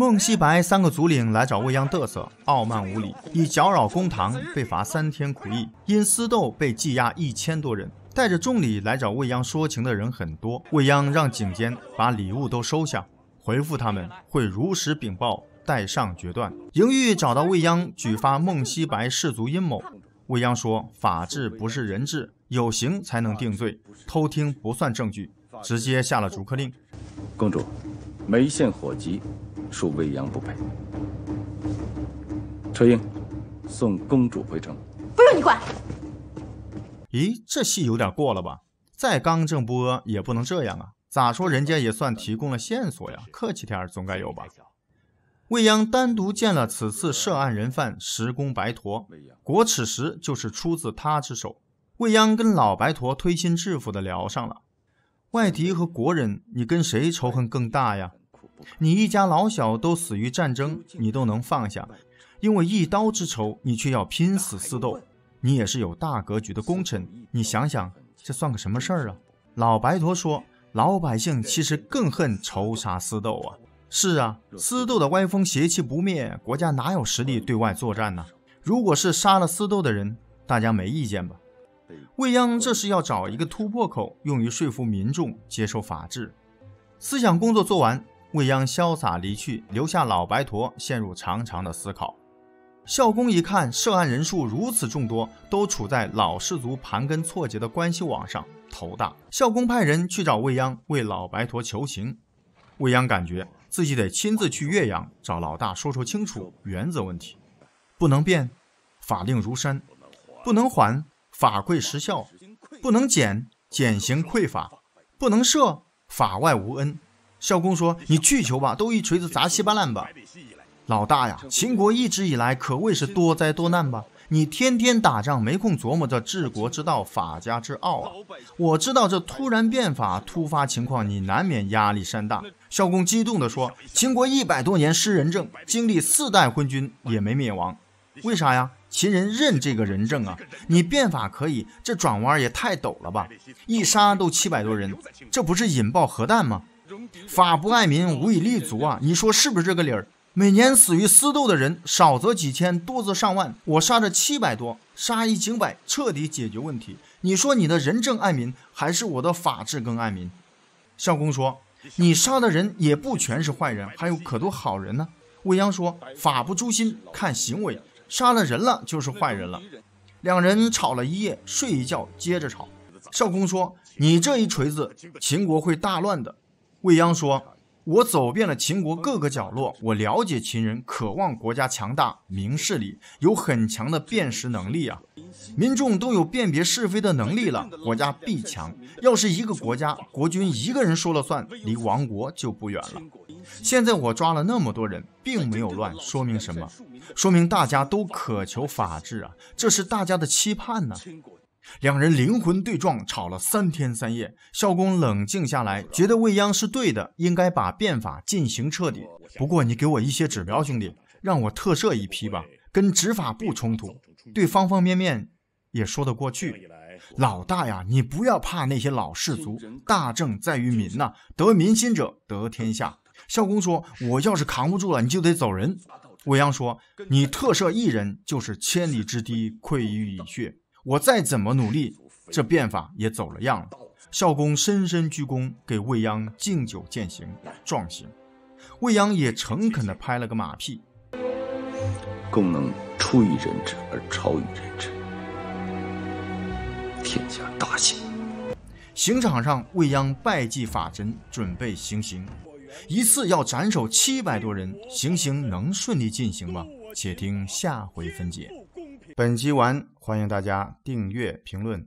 孟西白三个族领来找未央嘚瑟，傲慢无礼，以搅扰公堂被罚三天苦役，因私斗被羁押一千多人。带着重礼来找未央说情的人很多，未央让警监把礼物都收下，回复他们会如实禀报，待上决断。嬴玉找到未央，举发孟西白氏族阴谋。未央说，法治不是人治，有刑才能定罪，偷听不算证据，直接下了逐客令。公主，眉县火急。恕未央不配。车英，送公主回城。不用你管。咦，这戏有点过了吧？再刚正不阿也不能这样啊！咋说人家也算提供了线索呀？客气点总该有吧？未央单独见了此次涉案人犯石公白陀，国耻石就是出自他之手。未央跟老白陀推心置腹的聊上了。外敌和国人，你跟谁仇恨更大呀？你一家老小都死于战争，你都能放下，因为一刀之仇，你却要拼死私斗，你也是有大格局的功臣。你想想，这算个什么事儿啊？老白驼说：“老百姓其实更恨仇杀私斗啊。”是啊，私斗的歪风邪气不灭，国家哪有实力对外作战呢？如果是杀了私斗的人，大家没意见吧？未央这是要找一个突破口，用于说服民众接受法治，思想工作做完。未央潇洒离去，留下老白驼陷入长长的思考。孝公一看涉案人数如此众多，都处在老氏族盘根错节的关系网上，头大。孝公派人去找未央为老白驼求情。未央感觉自己得亲自去岳阳找老大说说清楚原则问题，不能变，法令如山；不能缓，法贵时效；不能减，减刑匮法；不能赦，法外无恩。孝公说：“你去求吧，都一锤子砸稀巴烂吧。”老大呀，秦国一直以来可谓是多灾多难吧？你天天打仗，没空琢磨这治国之道、法家之奥啊！我知道这突然变法、突发情况，你难免压力山大。孝公激动地说：“秦国一百多年施仁政，经历四代昏君也没灭亡，为啥呀？秦人认这个仁政啊！你变法可以，这转弯也太陡了吧！一杀都七百多人，这不是引爆核弹吗？”法不爱民，无以立足啊！你说是不是这个理儿？每年死于私斗的人，少则几千，多则上万。我杀这七百多，杀一儆百，彻底解决问题。你说你的仁政爱民，还是我的法治更爱民？孝公说，你杀的人也不全是坏人，还有可多好人呢。未央说，法不诛心，看行为，杀了人了就是坏人了。两人吵了一夜，睡一觉接着吵。孝公说，你这一锤子，秦国会大乱的。未央说：“我走遍了秦国各个角落，我了解秦人，渴望国家强大，明事理，有很强的辨识能力啊。民众都有辨别是非的能力了，国家必强。要是一个国家国君一个人说了算，离亡国就不远了。现在我抓了那么多人，并没有乱，说明什么？说明大家都渴求法治啊，这是大家的期盼呢。”两人灵魂对撞，吵了三天三夜。孝公冷静下来，觉得未央是对的，应该把变法进行彻底。不过你给我一些指标，兄弟，让我特赦一批吧，跟执法不冲突，对方方面面也说得过去。老大呀，你不要怕那些老氏族，大政在于民呐，得民心者得天下。孝公说：“我要是扛不住了，你就得走人。”未央说：“你特赦一人，就是千里之堤溃于蚁穴。”我再怎么努力，这变法也走了样了。孝公深深鞠躬，给未央敬酒践行壮行。未央也诚恳地拍了个马屁。功能出于人之而超于人之，天下大幸。刑场上，未央拜祭法神，准备行刑。一次要斩首七百多人，行刑能顺利进行吗？且听下回分解。本集完。欢迎大家订阅、评论。